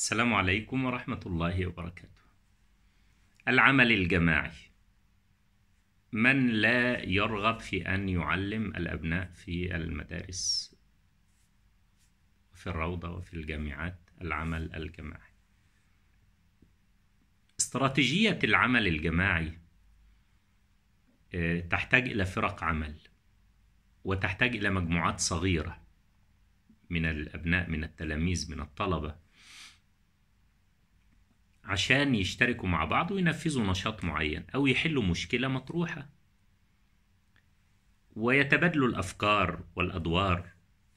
السلام عليكم ورحمة الله وبركاته. العمل الجماعي من لا يرغب في أن يعلم الأبناء في المدارس وفي الروضة وفي الجامعات العمل الجماعي. استراتيجية العمل الجماعي آه، تحتاج إلى فرق عمل وتحتاج إلى مجموعات صغيرة من الأبناء من التلاميذ من الطلبة عشان يشتركوا مع بعض وينفذوا نشاط معين أو يحلوا مشكلة مطروحة ويتبادلوا الأفكار والأدوار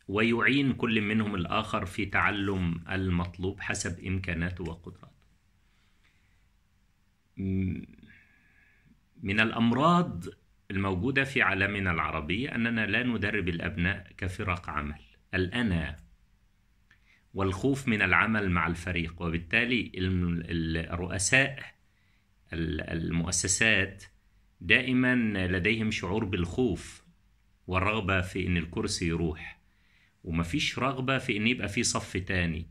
ويعين كل منهم الآخر في تعلم المطلوب حسب إمكاناته وقدراته من الأمراض الموجودة في عالمنا العربي أننا لا ندرب الأبناء كفرق عمل الأنا والخوف من العمل مع الفريق وبالتالي الرؤساء المؤسسات دائما لديهم شعور بالخوف والرغبة في أن الكرسي يروح ومفيش رغبة في أن يبقى في صف تاني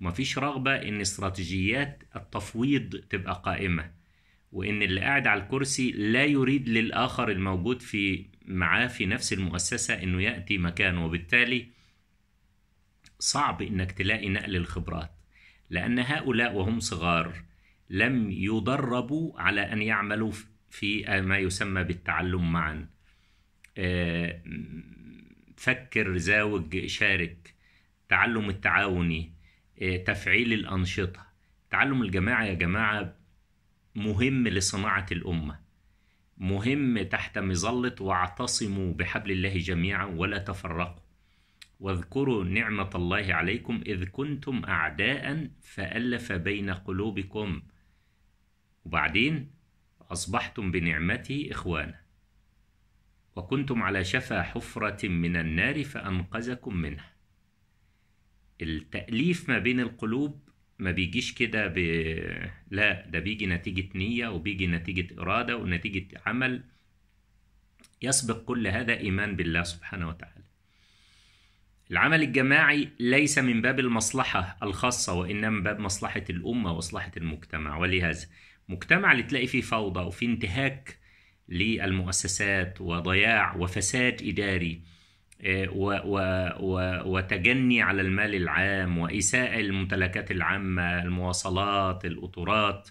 ومفيش رغبة أن استراتيجيات التفويض تبقى قائمة وأن اللي قاعد على الكرسي لا يريد للآخر الموجود في معاه في نفس المؤسسة أنه يأتي مكانه وبالتالي صعب انك تلاقي نقل الخبرات لان هؤلاء وهم صغار لم يدربوا على ان يعملوا في ما يسمى بالتعلم معا آه، فكر زاوج شارك تعلم التعاوني آه، تفعيل الانشطه التعلم الجماعي يا جماعه مهم لصناعه الامه مهم تحت مظله واعتصموا بحبل الله جميعا ولا تفرقوا واذكروا نعمة الله عليكم إذ كنتم أعداء فألف بين قلوبكم وبعدين أصبحتم بنعمتي إخوانا وكنتم على شفا حفرة من النار فأنقذكم منها التأليف ما بين القلوب ما بيجيش كده ب... لا ده بيجي نتيجة نية وبيجي نتيجة إرادة ونتيجة عمل يسبق كل هذا إيمان بالله سبحانه وتعالى العمل الجماعي ليس من باب المصلحة الخاصة وإنما من باب مصلحة الأمة ومصلحة المجتمع ولهذا مجتمع اللي تلاقي فيه فوضى وفي انتهاك للمؤسسات وضياع وفساد إداري آه، و و و وتجني على المال العام وإساءة الممتلكات العامة المواصلات الأطرات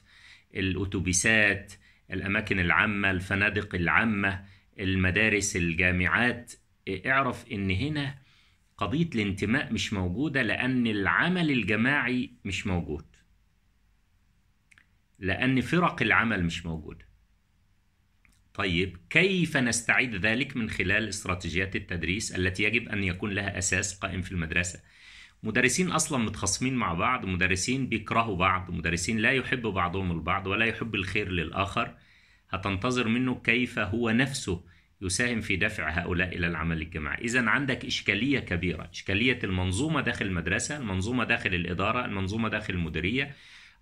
الأتوبيسات الأماكن العامة الفنادق العامة المدارس الجامعات اعرف إن هنا قضية الانتماء مش موجودة لأن العمل الجماعي مش موجود لأن فرق العمل مش موجودة طيب كيف نستعيد ذلك من خلال استراتيجيات التدريس التي يجب أن يكون لها أساس قائم في المدرسة مدرسين أصلا متخاصمين مع بعض مدرسين بيكرهوا بعض مدرسين لا يحب بعضهم البعض ولا يحب الخير للآخر هتنتظر منه كيف هو نفسه يساهم في دفع هؤلاء الى العمل الجماعي اذا عندك اشكاليه كبيره اشكاليه المنظومه داخل المدرسه المنظومه داخل الاداره المنظومه داخل المديريه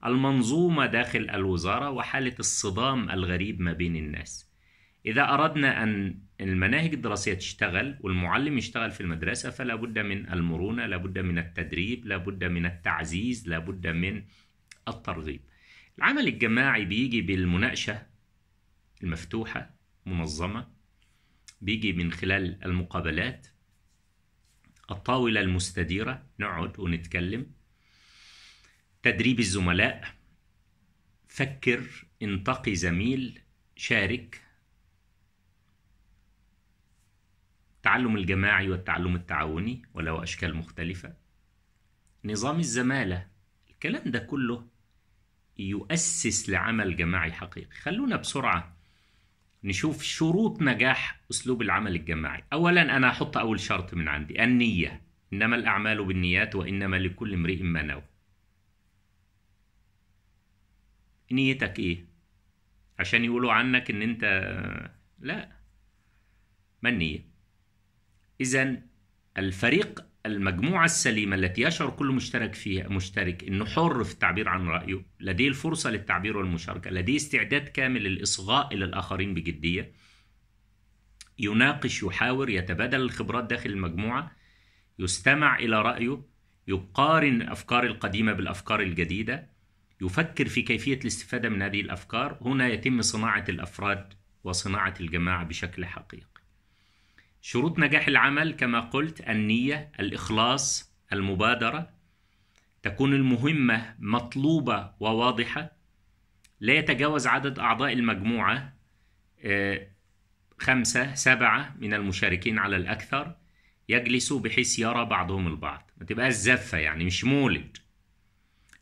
المنظومه داخل الوزاره وحاله الصدام الغريب ما بين الناس اذا اردنا ان المناهج الدراسيه تشتغل والمعلم يشتغل في المدرسه فلا بد من المرونه لا بد من التدريب لا بد من التعزيز لا بد من الترغيب العمل الجماعي بيجي بالمناقشه المفتوحه منظمه بيجي من خلال المقابلات الطاولة المستديرة نقعد ونتكلم تدريب الزملاء فكر انتقي زميل شارك التعلم الجماعي والتعلم التعاوني ولو أشكال مختلفة نظام الزمالة الكلام ده كله يؤسس لعمل جماعي حقيقي خلونا بسرعة نشوف شروط نجاح اسلوب العمل الجماعي اولا انا هحط اول شرط من عندي النيه انما الاعمال بالنيات وانما لكل امرئ ما نوى نيتك ايه عشان يقولوا عنك ان انت لا ما النيه اذا الفريق المجموعة السليمة التي يشعر كل مشترك فيها مشترك أنه حر في التعبير عن رأيه لديه الفرصة للتعبير والمشاركة لديه استعداد كامل للإصغاء إلى الآخرين بجدية يناقش يحاور يتبادل الخبرات داخل المجموعة يستمع إلى رأيه يقارن الأفكار القديمة بالأفكار الجديدة يفكر في كيفية الاستفادة من هذه الأفكار هنا يتم صناعة الأفراد وصناعة الجماعة بشكل حقيقي شروط نجاح العمل كما قلت النية الإخلاص المبادرة تكون المهمة مطلوبة وواضحة لا يتجاوز عدد أعضاء المجموعة آه، خمسة سبعة من المشاركين على الأكثر يجلسوا بحيث يرى بعضهم البعض ما تبقى زفة يعني مش مولد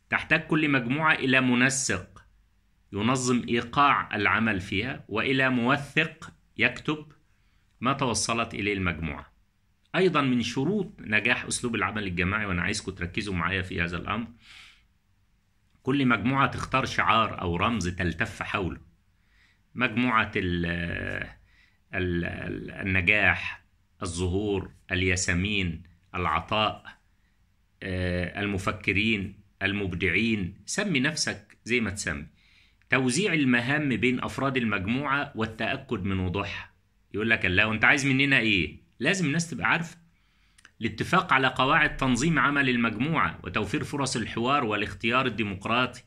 تحتاج كل مجموعة إلى منسق ينظم إيقاع العمل فيها وإلى موثق يكتب ما توصلت إليه المجموعة أيضا من شروط نجاح أسلوب العمل الجماعي وأنا عايزكم تركزوا معايا في هذا الأمر كل مجموعة تختار شعار أو رمز تلتف حوله مجموعة ال ال النجاح الظهور الياسمين العطاء آه، المفكرين المبدعين سمي نفسك زي ما تسمي توزيع المهام بين أفراد المجموعة والتأكد من وضوحها يقول لك لا وانت عايز مننا ايه لازم الناس تبقى عارفه الاتفاق على قواعد تنظيم عمل المجموعه وتوفير فرص الحوار والاختيار الديمقراطي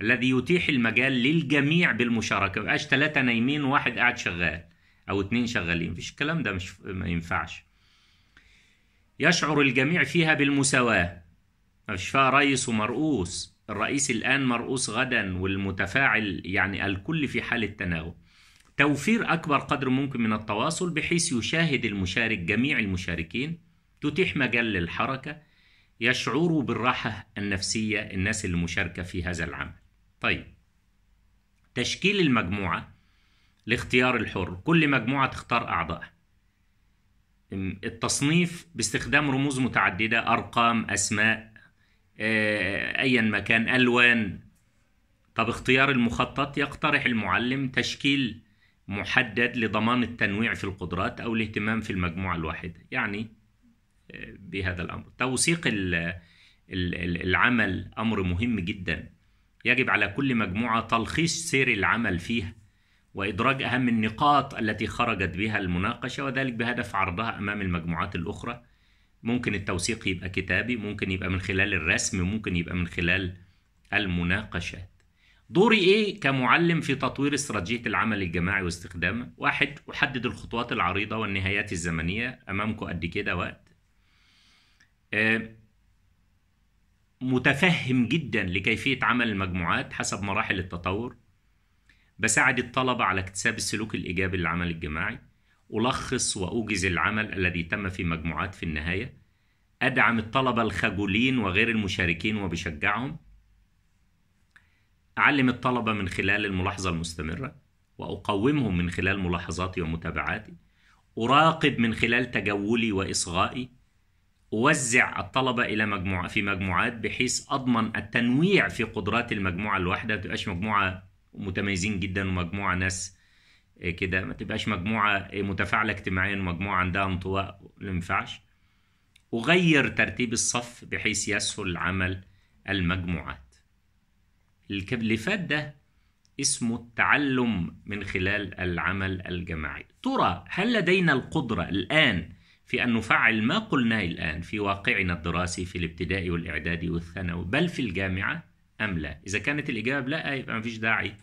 الذي يتيح المجال للجميع بالمشاركه ما يبقاش ثلاثه نايمين وواحد قاعد شغال او اتنين شغالين مفيش الكلام ده مش ما ينفعش يشعر الجميع فيها بالمساواه مش فيها ريس ومرؤوس الرئيس الان مرؤوس غدا والمتفاعل يعني الكل في حاله تناغم توفير أكبر قدر ممكن من التواصل بحيث يشاهد المشارك جميع المشاركين تتيح مجال للحركة يشعروا بالراحة النفسية الناس اللي مشاركة في هذا العمل طيب تشكيل المجموعة الاختيار الحر كل مجموعة تختار أعضاء التصنيف باستخدام رموز متعددة أرقام أسماء آه، أيا مكان ألوان طب اختيار المخطط يقترح المعلم تشكيل محدد لضمان التنويع في القدرات أو الاهتمام في المجموعة الواحدة يعني آه، بهذا الأمر توثيق العمل أمر مهم جدا يجب على كل مجموعة تلخيص سير العمل فيها وإدراج أهم النقاط التي خرجت بها المناقشة وذلك بهدف عرضها أمام المجموعات الأخرى ممكن التوثيق يبقى كتابي ممكن يبقى من خلال الرسم ممكن يبقى من خلال المناقشة دوري ايه كمعلم في تطوير استراتيجيه العمل الجماعي واستخدامه واحد احدد الخطوات العريضه والنهايات الزمنيه امامكم قد كده وقت آه، متفهم جدا لكيفيه عمل المجموعات حسب مراحل التطور بساعد الطلبه على اكتساب السلوك الايجابي للعمل الجماعي ألخص وأوجز العمل الذي تم في مجموعات في النهاية أدعم الطلبة الخجولين وغير المشاركين وبشجعهم أعلم الطلبة من خلال الملاحظة المستمرة وأقومهم من خلال ملاحظاتي ومتابعاتي أراقب من خلال تجولي وإصغائي أوزع الطلبة إلى مجموعة في مجموعات بحيث أضمن التنويع في قدرات المجموعة الواحدة ما تبقاش مجموعة متميزين جدا ومجموعة ناس آه، كده ما تبقاش مجموعة آه، متفاعلة اجتماعيا ومجموعة عندها انطواء ما ينفعش أغير ترتيب الصف بحيث يسهل عمل المجموعات اللي فات ده اسمه التعلم من خلال العمل الجماعي ترى هل لدينا القدرة الآن في أن نفعل ما قلناه الآن في واقعنا الدراسي في الابتدائي والإعدادي والثانوي بل في الجامعة أم لا إذا كانت الإجابة لا يبقى مفيش داعي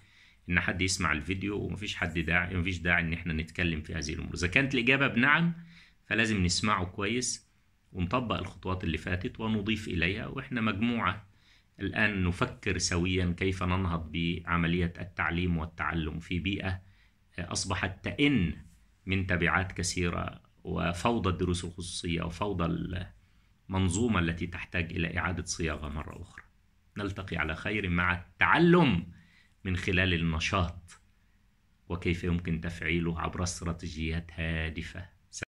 إن حد يسمع الفيديو ومفيش حد داعي مفيش داعي إن إحنا نتكلم في هذه الأمور إذا كانت الإجابة بنعم فلازم نسمعه كويس ونطبق الخطوات اللي فاتت ونضيف إليها وإحنا مجموعة الآن نفكر سويا كيف ننهض بعملية التعليم والتعلم في بيئة آه، أصبحت تئن من تبعات كثيرة وفوضى الدروس الخصوصية وفوضى المنظومة التي تحتاج إلى إعادة صياغة مرة أخرى نلتقي على خير مع التعلم من خلال النشاط وكيف يمكن تفعيله عبر استراتيجيات هادفه